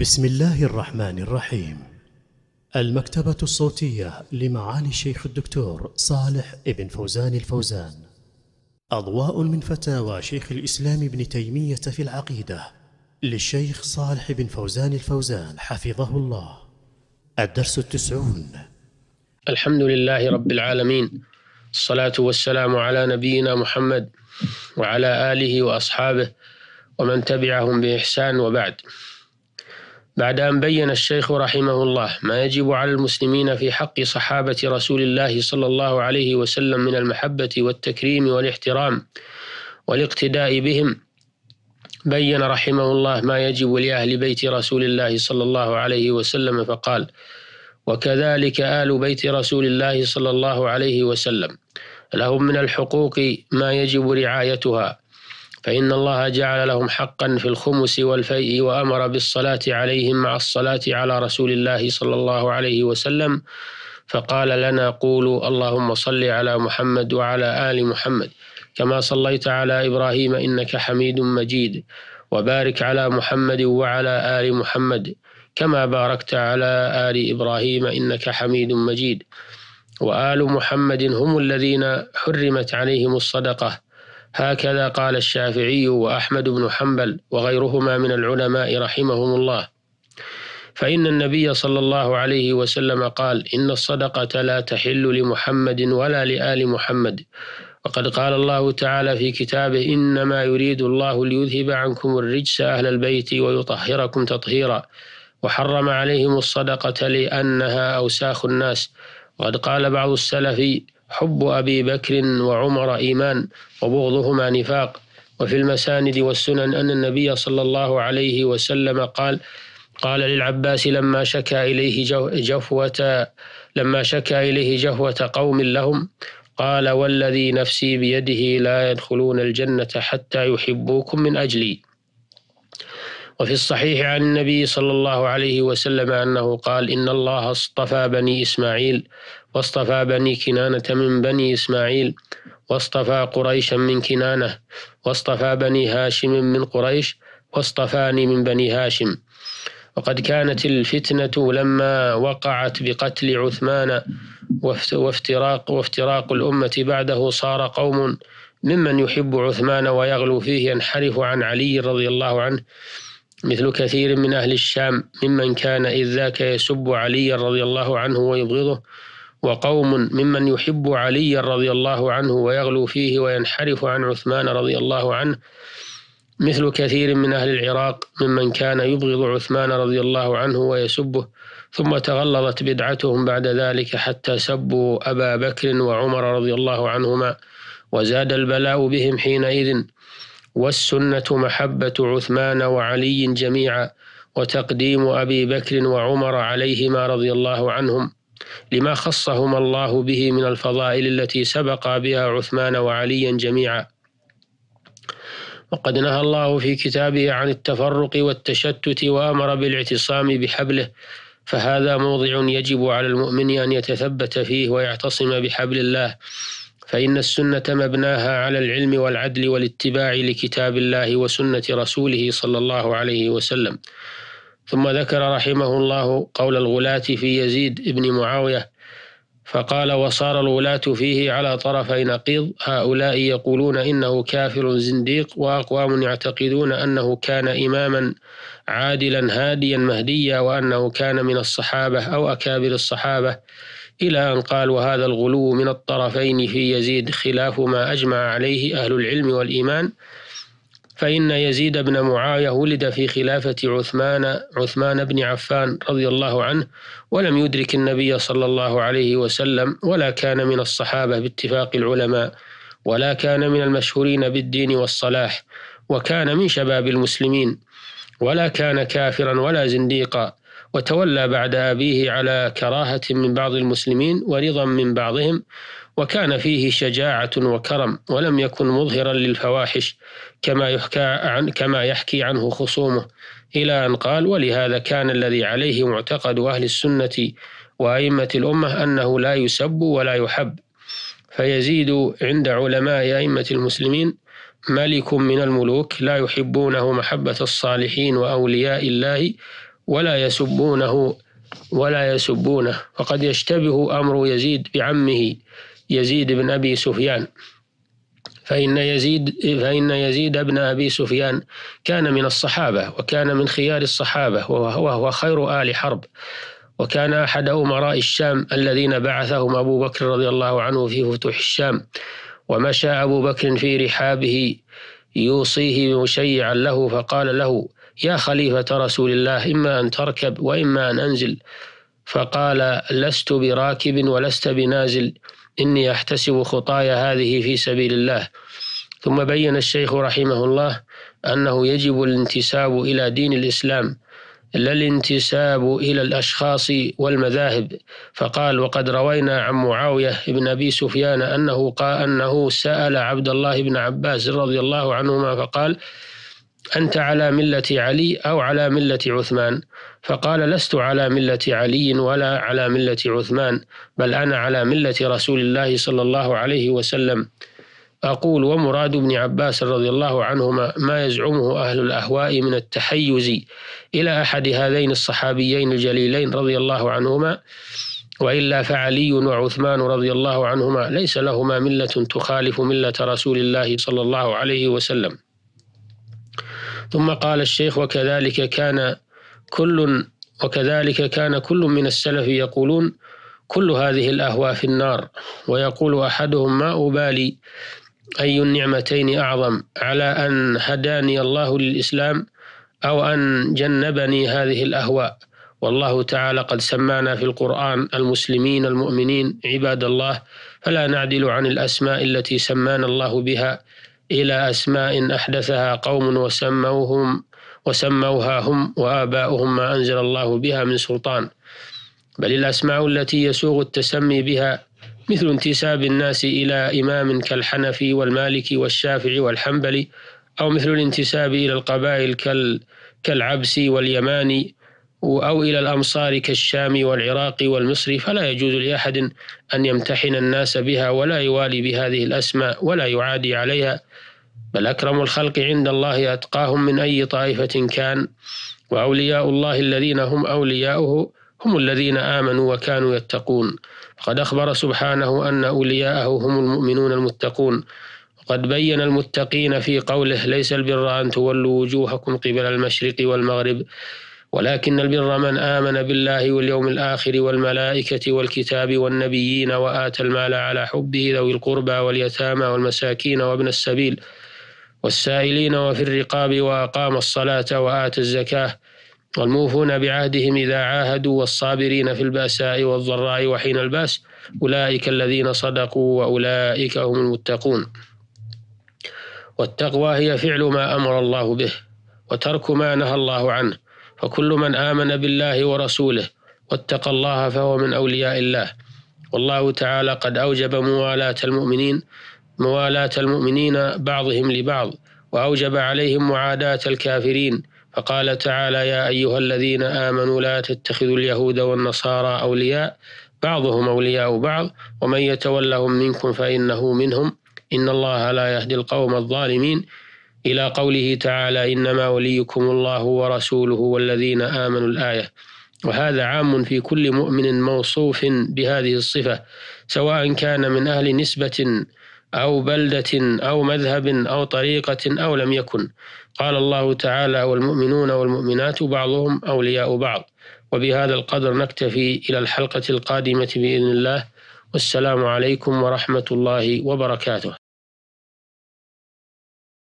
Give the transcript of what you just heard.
بسم الله الرحمن الرحيم المكتبة الصوتية لمعالي الشيخ الدكتور صالح ابن فوزان الفوزان أضواء من فتاوى شيخ الإسلام ابن تيمية في العقيدة للشيخ صالح بن فوزان الفوزان حفظه الله الدرس التسعون الحمد لله رب العالمين الصلاة والسلام على نبينا محمد وعلى آله وأصحابه ومن تبعهم بإحسان وبعد بعد أن بين الشيخ رحمه الله ما يجب على المسلمين في حق صحابة رسول الله صلى الله عليه وسلم من المحبة والتكريم والاحترام والاقتداء بهم بين رحمه الله ما يجب لأهل بيت رسول الله صلى الله عليه وسلم فقال وكذلك آل بيت رسول الله صلى الله عليه وسلم لهم من الحقوق ما يجب رعايتها فإن الله جعل لهم حقا في الخمس والفيء وأمر بالصلاة عليهم مع الصلاة على رسول الله صلى الله عليه وسلم فقال لنا قولوا اللهم صل على محمد وعلى آل محمد كما صليت على إبراهيم إنك حميد مجيد وبارك على محمد وعلى آل محمد كما باركت على آل إبراهيم إنك حميد مجيد وآل محمد هم الذين حرمت عليهم الصدقة هكذا قال الشافعي وأحمد بن حنبل وغيرهما من العلماء رحمهم الله فإن النبي صلى الله عليه وسلم قال إن الصدقة لا تحل لمحمد ولا لآل محمد وقد قال الله تعالى في كتابه إنما يريد الله ليذهب عنكم الرجس أهل البيت ويطهركم تطهيرا وحرم عليهم الصدقة لأنها أوساخ الناس وقد قال بعض السلف حب أبي بكر وعمر إيمان وبغضهما نفاق وفي المساند والسنن أن النبي صلى الله عليه وسلم قال قال للعباس لما شكى إليه جفوة لما شكى إليه جفوة قوم لهم قال والذي نفسي بيده لا يدخلون الجنة حتى يحبوكم من أجلي وفي الصحيح عن النبي صلى الله عليه وسلم أنه قال إن الله اصطفى بني إسماعيل واصطفى بني كنانة من بني إسماعيل واصطفى قريشا من كنانة واصطفى بني هاشم من قريش واصطفاني من بني هاشم وقد كانت الفتنة لما وقعت بقتل عثمان وافتراق وافتراق الأمة بعده صار قوم ممن يحب عثمان ويغلو فيه ينحرف عن علي رضي الله عنه مثل كثير من أهل الشام ممن كان إذ ذاك يسب عليا رضي الله عنه ويبغضه وقوم ممن يحب عليا رضي الله عنه ويغلو فيه وينحرف عن عثمان رضي الله عنه مثل كثير من أهل العراق ممن كان يبغض عثمان رضي الله عنه ويسبه ثم تغلظت بدعتهم بعد ذلك حتى سبوا أبا بكر وعمر رضي الله عنهما وزاد البلاء بهم حينئذ والسنة محبة عثمان وعلي جميعا وتقديم أبي بكر وعمر عليهما رضي الله عنهم لما خصهما الله به من الفضائل التي سبق بها عثمان وعليا جميعا وقد نهى الله في كتابه عن التفرق والتشتت وامر بالاعتصام بحبله فهذا موضع يجب على المؤمن ان يتثبت فيه ويعتصم بحبل الله فإن السنة مبناها على العلم والعدل والاتباع لكتاب الله وسنة رسوله صلى الله عليه وسلم ثم ذكر رحمه الله قول الغلاة في يزيد بن معاوية فقال وصار الغلاة فيه على طرفي نقيض هؤلاء يقولون إنه كافر زنديق وأقوام يعتقدون أنه كان إماما عادلا هاديا مهديا وأنه كان من الصحابة أو أكابر الصحابة إلى أن قال وهذا الغلو من الطرفين في يزيد خلاف ما أجمع عليه أهل العلم والإيمان فإن يزيد بن معاوية ولد في خلافة عثمان عثمان بن عفان رضي الله عنه ولم يدرك النبي صلى الله عليه وسلم ولا كان من الصحابة باتفاق العلماء ولا كان من المشهورين بالدين والصلاح وكان من شباب المسلمين ولا كان كافرا ولا زنديقا وتولى بعد أبيه على كراهة من بعض المسلمين ورضا من بعضهم وكان فيه شجاعة وكرم ولم يكن مظهرا للفواحش كما يحكى عن كما يحكي عنه خصومه إلى أن قال ولهذا كان الذي عليه معتقد أهل السنة وأئمة الأمة أنه لا يسب ولا يحب فيزيد عند علماء أئمة المسلمين ملك من الملوك لا يحبونه محبة الصالحين وأولياء الله ولا يسبونه ولا يسبونه فقد يشتبه أمر يزيد بعمه يزيد بن أبي سفيان فإن يزيد فإن يزيد بن أبي سفيان كان من الصحابة وكان من خيار الصحابة وهو خير آل حرب وكان أحد أمراء الشام الذين بعثهم أبو بكر رضي الله عنه في فتوح الشام ومشى أبو بكر في رحابه يوصيه مشيعا له فقال له يا خليفة رسول الله إما أن تركب وإما أن أنزل فقال لست براكب ولست بنازل إني أحتسب خطايا هذه في سبيل الله ثم بين الشيخ رحمه الله أنه يجب الانتساب إلى دين الإسلام لا الانتساب إلى الأشخاص والمذاهب فقال وقد روينا عن معاوية بن أبي سفيان أنه قال أنه سأل عبد الله بن عباس رضي الله عنهما فقال أنت على ملة علي أو على ملة عثمان فقال لست على ملة علي ولا على ملة عثمان بل أنا على ملة رسول الله صلى الله عليه وسلم أقول ومراد ابن عباس رضي الله عنهما ما يزعمه أهل الأهواء من التحيز إلى أحد هذين الصحابيين الجليلين رضي الله عنهما وإلا فعلي وعثمان رضي الله عنهما ليس لهما ملة تخالف ملة رسول الله صلى الله عليه وسلم ثم قال الشيخ وكذلك كان كل وكذلك كان كل من السلف يقولون كل هذه الأهواء في النار ويقول أحدهم ما أبالي أي النعمتين أعظم على أن هداني الله للإسلام أو أن جنبني هذه الأهواء والله تعالى قد سمانا في القرآن المسلمين المؤمنين عباد الله فلا نعدل عن الأسماء التي سمانا الله بها إلى أسماء أحدثها قوم وسموهم وسموها هم وآباؤهم ما أنزل الله بها من سلطان بل الأسماء التي يسوغ التسمي بها مثل انتساب الناس إلى إمام كالحنفي والمالكي والشافعي والحنبلي أو مثل الانتساب إلى القبائل كالعبسي واليماني أو إلى الأمصار كالشام والعراق والمصر فلا يجوز لأحد أن يمتحن الناس بها ولا يوالي بهذه الأسماء ولا يعادي عليها بل أكرم الخلق عند الله أتقاهم من أي طائفة كان وأولياء الله الذين هم أولياؤه هم الذين آمنوا وكانوا يتقون قد أخبر سبحانه أن أولياءه هم المؤمنون المتقون وقد بين المتقين في قوله ليس البر أن تولوا وجوهكم قبل المشرق والمغرب ولكن البر من آمن بالله واليوم الآخر والملائكة والكتاب والنبيين وآتى المال على حبه ذوي القربى واليتامى والمساكين وابن السبيل والسائلين وفي الرقاب وأقام الصلاة وآتى الزكاة والموفون بعهدهم إذا عاهدوا والصابرين في البأساء والضراء وحين البأس أولئك الذين صدقوا وأولئك هم المتقون والتقوى هي فعل ما أمر الله به وترك ما نهى الله عنه وكل من آمن بالله ورسوله واتقى الله فهو من أولياء الله والله تعالى قد أوجب موالاة المؤمنين موالاة المؤمنين بعضهم لبعض وأوجب عليهم معاداة الكافرين فقال تعالى يا أيها الذين آمنوا لا تتخذوا اليهود والنصارى أولياء بعضهم أولياء بعض ومن يتولهم منكم فإنه منهم إن الله لا يهدي القوم الظالمين إلى قوله تعالى إنما وليكم الله ورسوله والذين آمنوا الآية وهذا عام في كل مؤمن موصوف بهذه الصفة سواء كان من أهل نسبة أو بلدة أو مذهب أو طريقة أو لم يكن قال الله تعالى والمؤمنون والمؤمنات بعضهم أولياء بعض وبهذا القدر نكتفي إلى الحلقة القادمة بإذن الله والسلام عليكم ورحمة الله وبركاته